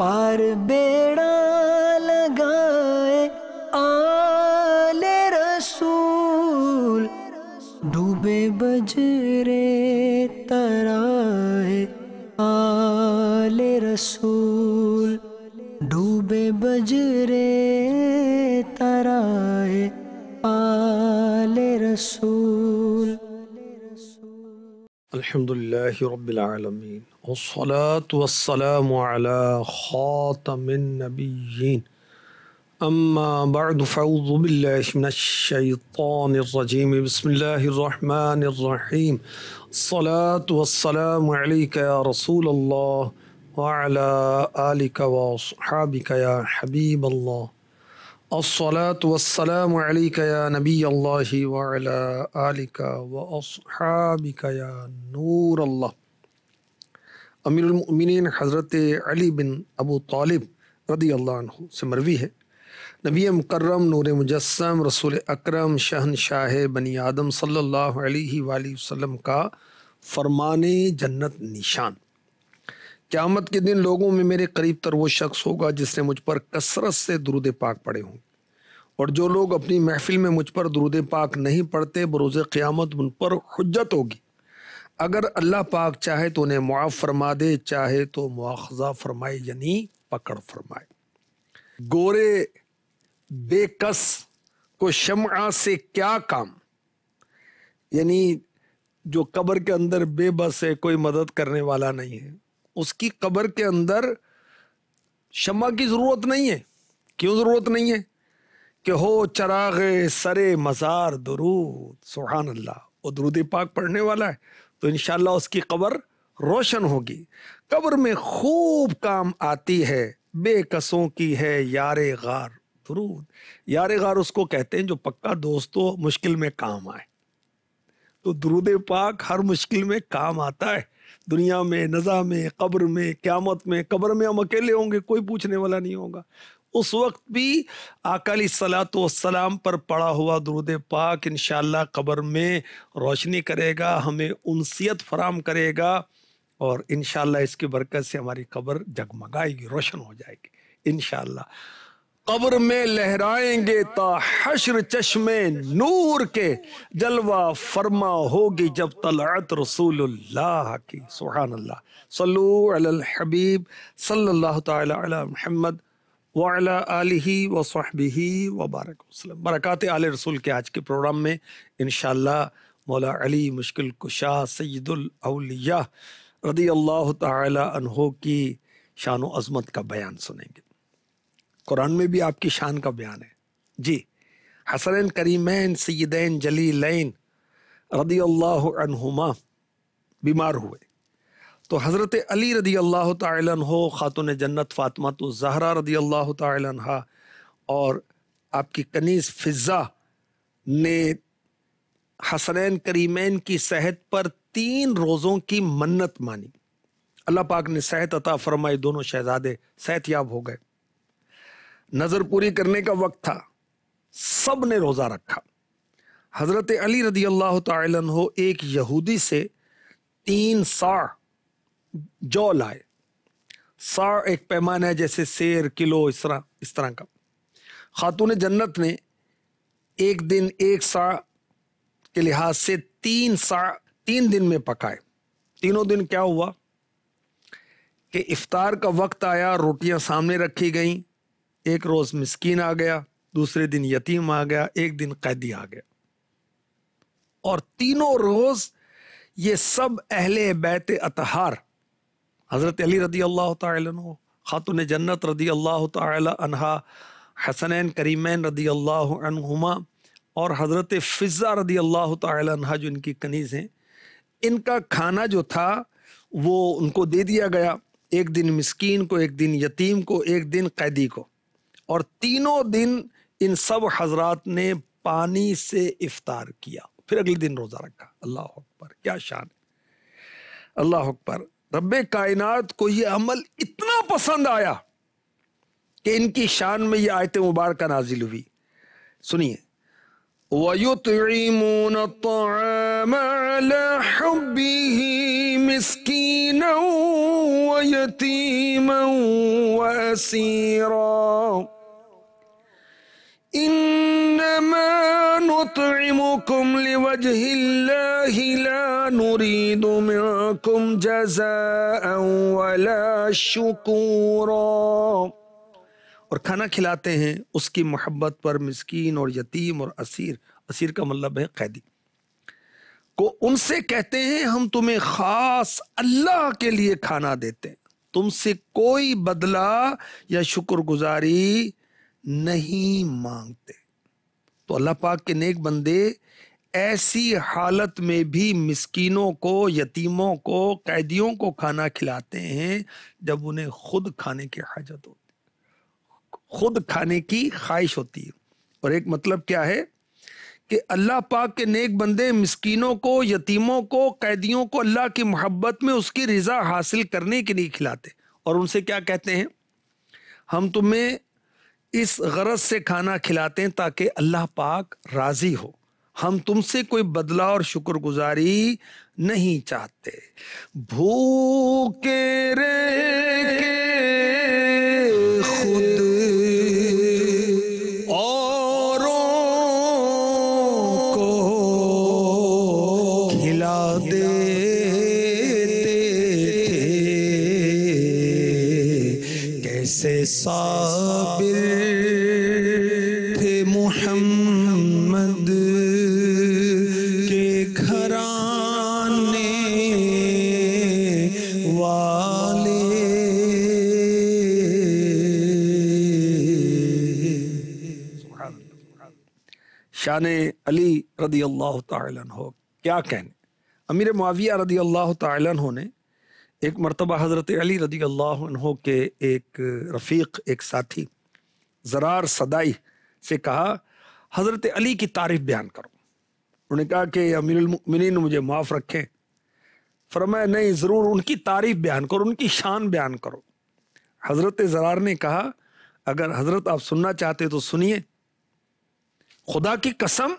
पार बेड़ा लगाए आले रसूल डूबे बजरे तराए आले रसूल डूबे बजरे तराए आले रसूल अलहमदुल्लाह रब्बिल आलमीन वसलाम ख़ातमनबीन अम्मा बरदफ़ाउज़बिल्लाशैतरजीम बसमीम सलात वसलाम रसूल वालिका वहाबिका या हबीब असलातम या नबी अल्लाह वालिका वहाबिका या नूर अल्लाह उमिन हज़रत अली बिन अबू तालिब रदी अल्लाह से मरवी है नबी मुकर्रम नूर मुजस्म रसूल अकरम शहन शाह बनी आदम सल्लल्लाहु अलैहि का फरमान जन्नत निशान क़्यामत के दिन लोगों में मेरे करीब तर वो शख्स होगा जिसने मुझ पर कसरत से दुरुद पाक पड़े हों और जो लोग अपनी महफिल में मुझ पर दुरुद पाक नहीं पढ़ते बरोज़ क़्यामत उन पर हजत होगी अगर अल्लाह पाक चाहे तो उन्हें मुआफ़ फरमा दे चाहे तो मुआवजा फरमाए यानी पकड़ फरमाए गोरे बेकस को शमा से क्या काम यानी जो कब्र के अंदर बेबस है कोई मदद करने वाला नहीं है उसकी कब्र के अंदर शमा की ज़रूरत नहीं है क्यों ज़रूरत नहीं है कि हो चराग सरे मज़ार दरूद सुहान अल्लाह वो दरूद पाक पढ़ने वाला है तो इन उसकी कबर रोशन होगी कब्र में खूब काम आती है बेकसों की है यार गार दुरूद यार गार उसको कहते हैं जो पक्का दोस्तों मुश्किल में काम आए तो दुरूद पाक हर मुश्किल में काम आता है दुनिया में नज़ा में कब्र में क़्यामत में कब्र में हम अकेले होंगे कोई पूछने वाला नहीं होगा उस वक्त भी अकाली सलात वसलाम पर पड़ा हुआ दरुद पाक इन कब्र में रोशनी करेगा हमें उनसीत फराम करेगा और इन इसकी बरकत से हमारी कब्र जगमगाएगी रोशन हो जाएगी इन कब्र में लहराएंगे ताशर चश्मे नूर के जलवा फरमा होगी जब तलात रसूलुल्लाह की सुबहानल्ला सल्लू अल हबीब सल्लल्लाहु अला वाला आलही व साहबी व वसलम बरक़ात आल रसूल के आज के प्रोग्राम में इन मौला अली मुश्किल कुशा सैदुलौलिया रदी अल्लाह तहो की शान अज़मत का बयान सुनेंगे कुरान में भी आपकी शान का बयान है जी हसन करीमैन सैदैन जलीलैन रदी अल्लाह बीमार हुए तो हज़रत अली रदी अल्लाह हो खातुन जन्नत फ़ातमा तो ज़हरा रदी अल्लाह हा और आपकी कनीज़ फ़िज़ा ने हसनैन करीमैन की सेहत पर तीन रोज़ों की मन्नत मानी अल्लाह पाक ने सेहत अता फरमाई दोनों शहजादे सेहत याब हो गए नज़र पूरी करने का वक्त था सब ने रोज़ा रखा हज़रत अली रदी अल्लाह हो एक यहूदी से तीन साढ़ जौ लाए सा एक पैमाना है जैसे शेर किलो इस तरह इस तरह का खातून जन्नत ने एक दिन एक सा के लिहाज से तीन सा तीन दिन में पकाए तीनों दिन क्या हुआ कि इफ्तार का वक्त आया रोटियां सामने रखी गईं एक रोज़ मिस्कीन आ गया दूसरे दिन यतीम आ गया एक दिन कैदी आ गया और तीनों रोज़ ये सब अहले बैत अतहार हज़रत अली रदी अल्लाह तु ख़ातुन जन्नत रदी अल्लाह तहा हसनैन करीमैन रदी अल्लाहुमा और हज़रत फ़िज़ा रदी अल्लाह तहा जो इनकी कनीज़ हैं इनका खाना जो था वो उनको दे दिया गया एक दिन मस्किन को एक दिन यतीम को एक दिन कैदी को और तीनों दिन इन सब हजरात ने पानी से इफ्तार किया फिर अगले दिन रोज़ा रखा अल्लाह अकबर क्या शान अल्लाह अकबर रब कायनात को यह अमल इतना पसंद आया कि इनकी शान में यह आयत मुबारक नाजिल हुई सुनिए ويطعمون الطعام على حبه مسكينا ويتيما واسيرا और खाना खिलाते हैं उसकी मोहब्बत पर मिस्कीन और यतीम और असीर असीर का मतलब है कैदी को उनसे कहते हैं हम तुम्हें खास अल्लाह के लिए खाना देते हैं तुमसे कोई बदला या शुक्रगुजारी नहीं मांगते तो अल्लाह पाक के नेक बंदे ऐसी हालत में भी मिस्कीनों को यतीमों को कैदियों को खाना खिलाते हैं जब उन्हें खुद खाने की हाजत होती खुद खाने की ख्वाहिश होती है और एक मतलब क्या है कि अल्लाह पाक के नेक बंदे मिस्कीनों को यतीमों को कैदियों को अल्लाह की मोहब्बत में उसकी रज़ा हासिल करने के लिए खिलाते और उनसे क्या कहते हैं हम तुम्हें इस गरज से खाना खिलाते हैं ताकि अल्लाह पाक राज़ी हो हम तुमसे कोई बदला और शुक्रगुजारी नहीं चाहते भूखे रे के खुद औरों को खिला दे कैसे साबित शान अली रदी अल्लाह हो क्या कहने अमीर माविया रदी अल्लाह तु ने एक मरतबा हज़रत अली रदी अल्लाह के एक रफ़ीक एक साथी ज़रार सदाई से कहा हज़रत अली की तारीफ़ बयान करो उन्होंने कहा कि अमीरमिन मुझे माफ़ रखें फरमाए नहीं ज़रूर उनकी तारीफ़ बयान करो उनकी शान बयान करो हज़रत ज़रार ने कहा अगर हज़रत आप सुनना चाहते तो सुनिए खुदा की कसम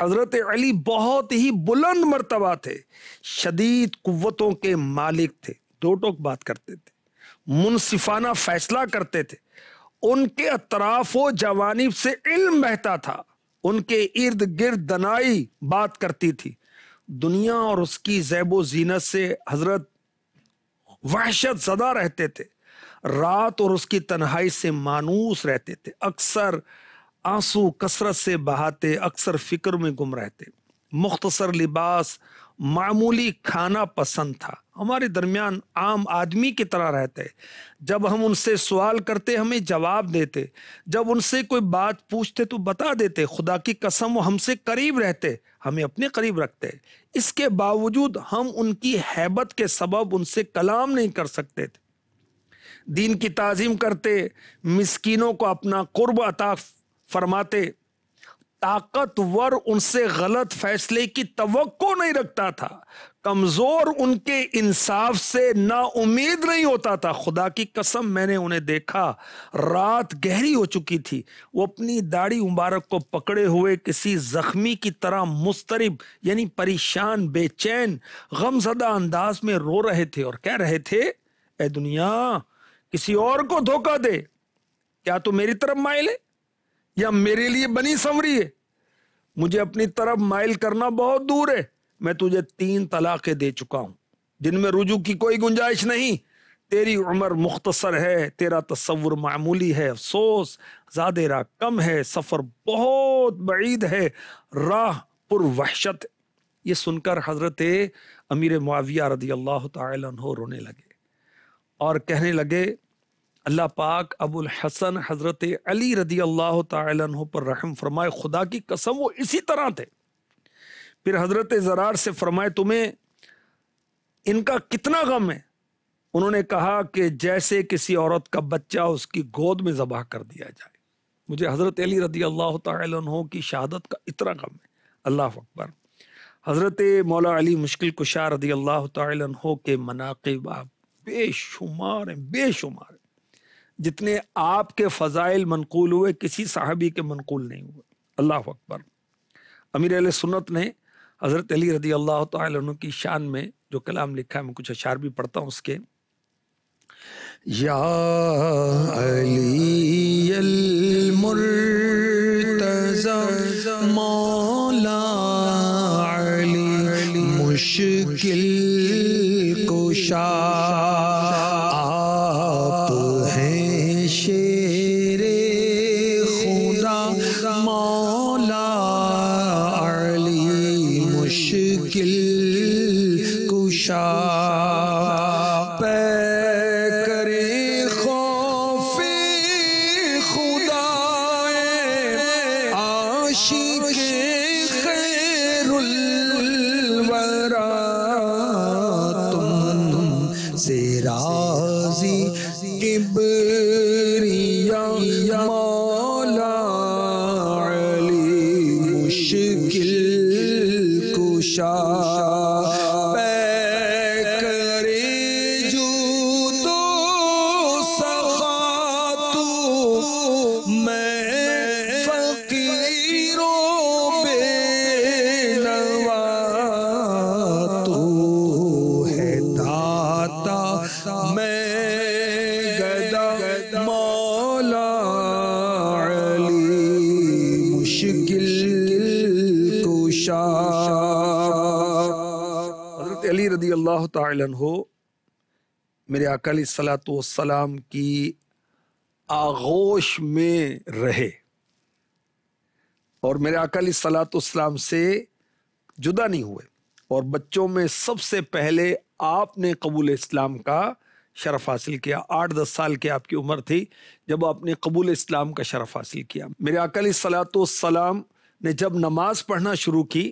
हजरत अली बहुत ही बुलंद मरतबा थे शदीद कुतों के मालिक थे दो टोक बात करते थे मुनसिफाना फैसला करते थे उनके अतराफ व जवानिब से इल्म बहता था उनके इर्द गिर्द दनाई बात करती थी दुनिया और उसकी जैबो जीनत से हजरत वहशत ज़दा रहते थे रात और उसकी तन्हाई से मानूस रहते थे अक्सर आंसू कसरत से बहाते अक्सर फिक्र में गुम रहते मुख्तसर लिबास मामूली खाना पसंद था हमारे दरमियान आम आदमी की तरह रहते जब हम उनसे सवाल करते हमें जवाब देते जब उनसे कोई बात पूछते तो बता देते खुदा की कसम वो हमसे करीब रहते हमें अपने करीब रखते इसके बावजूद हम उनकी हैबत के सबब उनसे कलाम नहीं कर सकते थे दीन की तजीम करते मिसकिनों को अपना कुर्ब अता फरमाते ताकतवर उनसे गलत फैसले की तवक्को नहीं रखता था कमजोर उनके इंसाफ से ना उम्मीद नहीं होता था खुदा की कसम मैंने उन्हें देखा रात गहरी हो चुकी थी वो अपनी दाढ़ी मुबारक को पकड़े हुए किसी जख्मी की तरह मुस्तरब यानी परेशान बेचैन गमजदा अंदाज में रो रहे थे और कह रहे थे ए दुनिया किसी और को धोखा दे क्या तू मेरी तरफ माइल है या मेरे लिए बनी संवरी है मुझे अपनी तरफ माइल करना बहुत दूर है मैं तुझे तीन तलाक़ें दे चुका हूं जिनमें रुजू की कोई गुंजाइश नहीं तेरी उम्र मुख्तसर है तेरा तस्वुर मामूली है अफसोस ज़्यादा कम है सफ़र बहुत बीद है राह पुर वहशत ये सुनकर हज़रत अमीर मुआविया रदी अल्लाह तोने लगे और कहने लगे अल्लाह पाक अबुल हसन हज़रत अली रदी अल्लाह तु पर रहम फरमाए खुदा की कसम वो इसी तरह थे फिर हज़रत ज़रार से फरमाए तुम्हें इनका कितना गम है उन्होंने कहा कि जैसे किसी औरत का बच्चा उसकी गोद में जबाह कर दिया जाए मुझे हज़रत अली रदी अल्लाह तहों की शहादत का इतना गम है अल्लाह अकबर हज़रत मौला अली मुश्किल कुशा रदी अल्लाह तहों के मनाकब आप बेशुमार हैं बेशुमार जितने आपके फ़ज़ाइल मनकूल हुए किसी साहबी के मनकूल नहीं हुए अल्लाह अकबर अमीर अल सुन्नत ने हज़रत अली रदी अल्लाह तु की शान में जो कलाम लिखा है मैं कुछ अशार भी पढ़ता हूँ उसके या अली मौला अली मुश्किल कुशा Krishna हो मेरे अकल सलाम की आगोश में रहे और मेरे अकल सलाम से जुदा नहीं हुए और बच्चों में सबसे पहले आपने कबूल इस्लाम का शरफ हासिल किया आठ दस साल की आपकी उम्र थी जब आपने कबूल इस्लाम का शरफ हासिल किया मेरे अकल सलाम ने जब नमाज़ पढ़ना शुरू की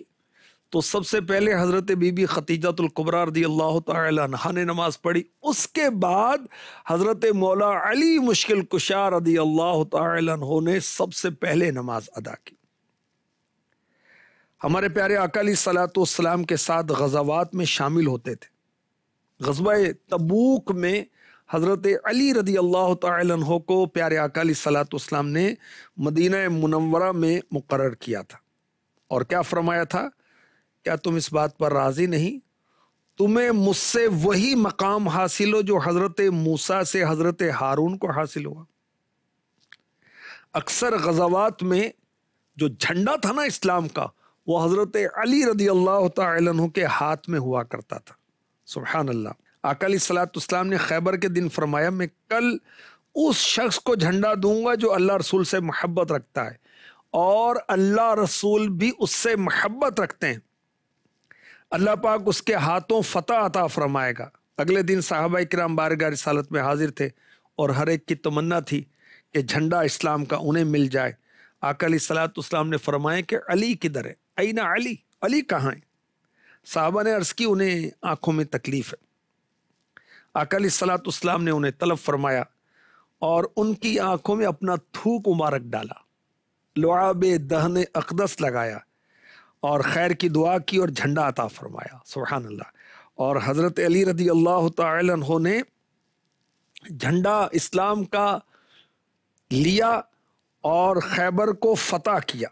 तो सबसे पहले हज़रत बीबी ख़तीजतुल्कुबरा रदी अल्लाह तह ने नमाज़ पढ़ी उसके बाद हज़रत मौला अली मुश्किल कुशार अदी अल्लाह तहों ने सबसे पहले नमाज अदा की हमारे प्यारे अकाली सलातम के साथ गजावात में शामिल होते थे गजबा तबूक में हज़रत अली रदी अल्लाह तहों को प्यारे अकाली सलातम ने मदीना मुनवरा में मुकर किया था और क्या फरमाया था क्या तुम इस बात पर राजी नहीं तुम्हें मुझसे वही मकाम हासिल हो जो हजरत मूसा से हजरत हारून को हासिल हुआ अक्सर गजवात में जो झंडा था ना इस्लाम का वो हजरत अली रदी अल्लाह तु के हाथ में हुआ करता था सुबहान अल्लाह अकाली सलातम ने खैबर के दिन फरमाया मैं कल उस शख्स को झंडा दूंगा जो अल्लाह रसूल से मोहब्बत रखता है और अल्लाह रसूल भी उससे मोहब्बत रखते हैं अल्लाह पाक उसके हाथों फतेह अता फरमाएगा अगले दिन साहबा कराम बारगार सालत में हाजिर थे और हर एक की तमन्ना थी कि झंडा इस्लाम का उन्हें मिल जाए आकली सलातम ने फरमाया कि अली किधर है अना अली अली कहाँ है साहबा ने अर्ज़ की उन्हें आँखों में तकलीफ़ है आकली सलातम ने उन्हें तलब फरमाया और उनकी आँखों में अपना थूक मुबारक डाला लुआब दहन अकदस लगाया और खैर की दुआ की और झंडा अता फरमाया सुबहान अल्लाह और हज़रत अली रदी अल्लाह तह ने झंडा इस्लाम का लिया और खैबर को फतह किया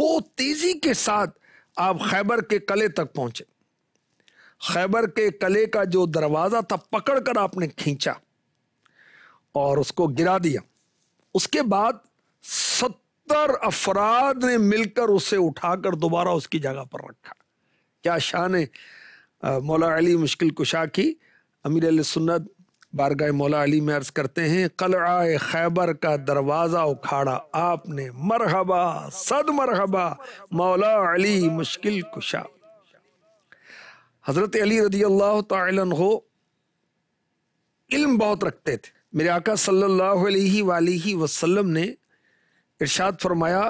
वो तेज़ी के साथ आप खैबर के कले तक पहुँचे खैबर के कले का जो दरवाज़ा था पकड़ कर आपने खींचा और उसको गिरा दिया उसके बाद सत्तर अफराद ने मिलकर उसे उठाकर दोबारा उसकी जगह पर रखा क्या शाह ने मौला अली मुश्किल कुशा की अमीर सुन्नत बारगाह मौला अली में अर्ज़ करते हैं कल आए खैबर का दरवाज़ा उखाड़ा आपने मरहबा सद मरहबा मौला अली मुश्किल कुशा हज़रत अली रदी अल्लाह हो इल्म बहुत रखते थे मेरे आका सल्लल्लाहु अलैहि वसल्लम ने इर्शाद फरमाया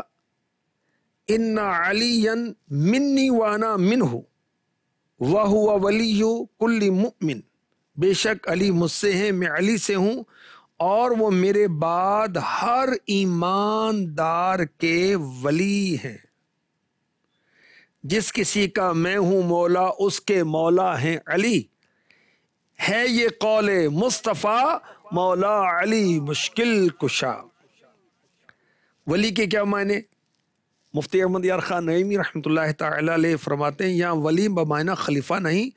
इन्ना अली मिन्नी वाना मिन हो वाह वली कुल्ली मुमिन बेशक अली मुझसे हैं मैं अली से हूं और वो मेरे बाद हर ईमानदार के वली हैं जिस किसी का मैं हूं मौला उसके मौला हैं अली है ये कौले मुस्तफ़ा मौला अली मुश्किल कुशा वली के क्या मायने मुफ्ती अहमद यार खान नईमी रहमत तरमाते हैं यहाँ वली बमाना खलीफा नहीं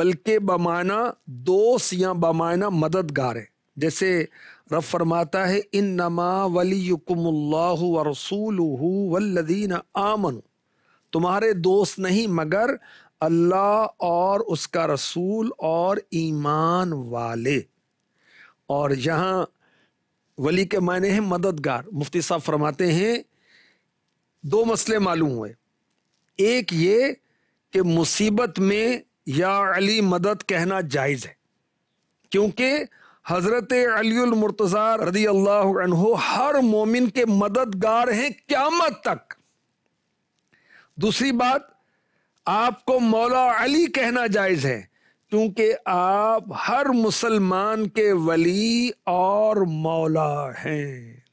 बल्कि बमाना दोस्त या बमाना मददगार है जैसे रब फरमाता है इन नमा व रसूल वल्लदीन आमन तुम्हारे दोस्त नहीं मगर अल्लाह और उसका रसूल और ईमान वाले और यहाँ वली के मायने हैं मददगार मुफ्ती साहब फरमाते हैं दो मसले मालूम हुए एक ये कि मुसीबत में या अली मदद कहना जायज़ है क्योंकि हज़रत अलीमरतज़ा रदी अल्लाह हर मोमिन के मददगार हैं क्यामत तक दूसरी बात आपको मौला अली कहना जायज़ है क्योंकि आप हर मुसलमान के वली और मौला हैं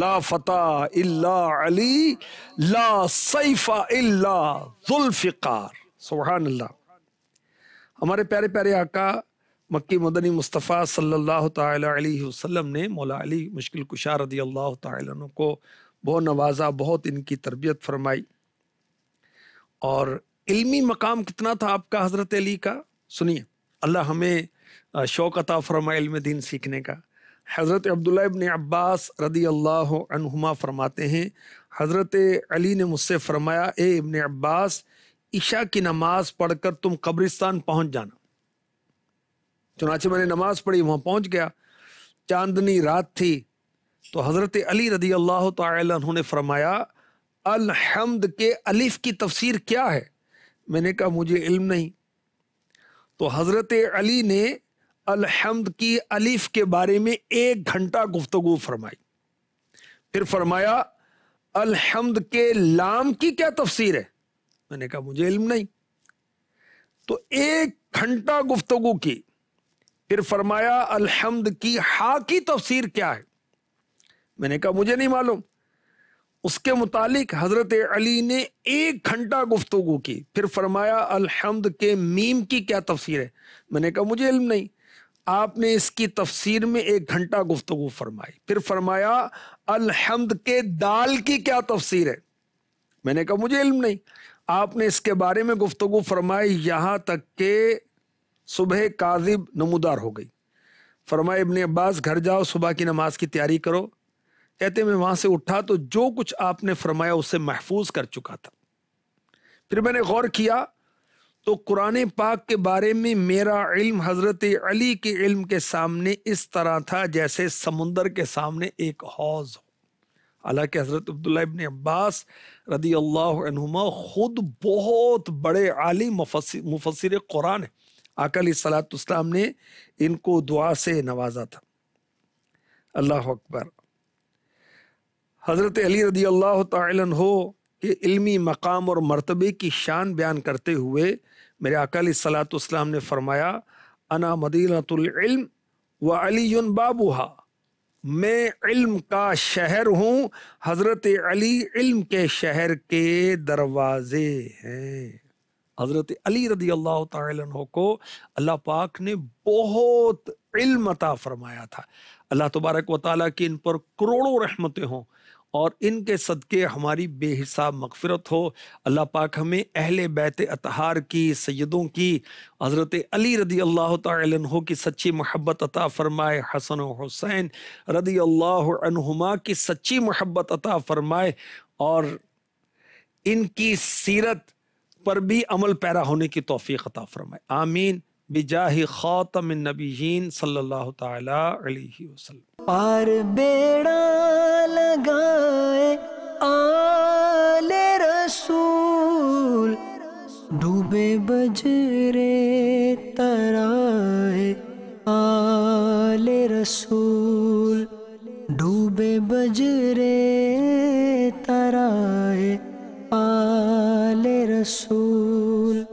ला फता इल्ला अली ला सैफा इल्ला जुल्फ़िकार सुबहान अल्लाह हमारे प्यारे प्यारे आका मक्की मदनी मुस्तफ़ा सल्लल्लाहु अलैहि वसल्लम ने मौला अली मुश्किल कुशा रदी अल्लाह तु को बहुत नवाजा बहुत इनकी तरबियत फरमाई और इल्मी मकाम कितना था आपका हज़रत अली का सुनिए अल्लाह हमें शौक़ अता फरमा इल्म दीन सीखने का हज़रत अब्दुल्ला इबन अब्बास रदी अल्लाह अनहुमा फरमाते हैं हज़रत अली ने मुझसे फरमाया ए इबन अब्बास ईशा की नमाज पढ़कर तुम कब्रिस्तान पहुंच जाना चुनाचे मैंने नमाज पढ़ी वहाँ पहुँच गया चांदनी रात थी तो हज़रत अली रदी अल्लाह तुने ने फरमाया अलहमद के अलिफ की तफसीर क्या है मैंने कहा मुझे इल्म नहीं तो हज़रत अली ने अलहमद की अलीफ के बारे में एक घंटा गुफ्तगु फरमाई फिर फरमाया अलहमद के लाम की क्या तफसीर है मैंने कहा मुझे इल्म नहीं तो एक घंटा गुफ्तगु की फिर फरमाया अलहमद की हा की तफसीर क्या है मैंने कहा मुझे नहीं मालूम उसके मुतालिक हजरत अली ने एक घंटा गुफ्तु की फिर फरमाया अलहमद के मीम की क्या तफसीर है मैंने कहा मुझे इल्म नहीं आपने इसकी तफसीर में एक घंटा गुफ्तु फरमाई फिर फरमाया अलहमद के दाल की क्या तफसीर है मैंने कहा मुझे इल्म नहीं आपने इसके बारे में गुफ्तु फरमाई यहाँ तक के सुबह काजिब नमदार हो गई फरमाए इबन अब्बास घर जाओ सुबह की नमाज की तैयारी करो कहते मैं वहां से उठा तो जो कुछ आपने फरमाया उसे महफूज कर चुका था फिर मैंने गौर किया तो कुरान पाक के बारे में मेरा इल्म हज़रत अली के इल्म के सामने इस तरह था जैसे समुंदर के सामने एक हौज हो हालांकि हज़रत अब्दुल्ला इबन अब्बास रदी अल्लाहुमा ख़ुद बहुत बड़े आली मुफसर कुरान है आकल सलातम ने इनको दुआ से नवाजा था अल्लाह अकबर हज़रत अली रदी अल्लाह हो के इल्मी मकाम और मरतबे की शान बयान करते हुए मेरे अकाली सलातम ने फरमाया अना मदीनतम व अली बाबूहा मैं इल्म का शहर हूँ हज़रत अली इल्म के शहर के दरवाज़े हैं हज़रत अली रदी अल्लाह तहों को अल्लाह पाक ने बहुत इल्म अता फरमाया था अल्लाह तबारक व ताली की इन पर करोड़ों रहमतें हों और इनके सदक़े हमारी बेहिसाब मकफ़रत हो अल्लाह पाक हमें अहल बैत अतहार की सैदों की हज़रत अली रदी अल्लाह तहो की सच्ची महब्बत अता फ़रमाए हसन हुसैन रदी अल्लाहुमा की सच्ची महब्बत अता फ़रमाए और इनकी सीरत पर भी अमल पैरा होने की तोफ़ी अता फ़रमाए आमीन बिजाह खौतम नबीन सल्लल्लाहु ताला बेड़ा लगाए आले रसूल डूबे बजरे तराए आले रसूल डूबे बजरे तराए आले रसूल